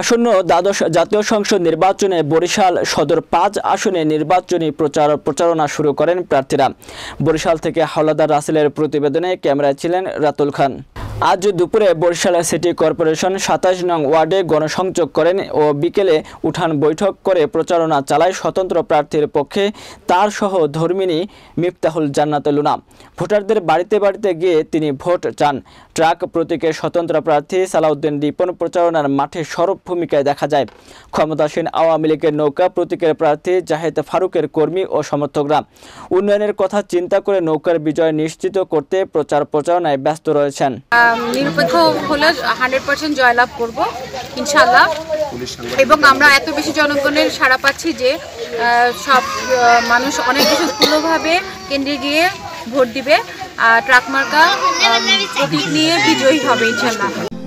আসন্ন দ্বাদশ জাতীয় সংসদ নির্বাচনে বরিশাল সদর পাঁচ আসনে নির্বাচনী প্রচার প্রচারণা শুরু করেন প্রার্থীরা বরিশাল থেকে হাওলাদার রাসেলের প্রতিবেদনে ক্যামেরায় ছিলেন রাতুল খান আজ দুপুরে বরিশালা সিটি কর্পোরেশন সাতাশ নং ওয়ার্ডে গণসংযোগ করেন ও বিকেলে উঠান বৈঠক করে প্রচারণা চালায় স্বতন্ত্র প্রার্থীর পক্ষে তার সহ ধর্মিনী মিফতাহুল জান্নাতে লুনা ভোটারদের বাড়িতে বাড়িতে গিয়ে তিনি ভোট চান ট্রাক প্রতীকে স্বতন্ত্র প্রার্থী সালাউদ্দিন রিপন প্রচারণার মাঠে সরব ভূমিকায় দেখা যায় ক্ষমতাসীন আওয়ামী লীগের নৌকা প্রতীকের প্রার্থী জাহেদ ফারুকের কর্মী ও সমর্থকরা উন্নয়নের কথা চিন্তা করে নৌকার বিজয় নিশ্চিত করতে প্রচার প্রচারণায় ব্যস্ত রয়েছেন নিরপেক্ষ হলে হান্ড্রেড পার্সেন্ট জয়লাভ করবো ইনশাল্লাহ এবং আমরা এত বেশি জনগণের সাড়া পাচ্ছি যে সব মানুষ অনেক বেশি স্থূলভাবে কেন্দ্রে গিয়ে ভোট দিবে ট্রাক মার্কা প্রতীক নিয়ে বিজয়ী হবে ইনশাল্লাহ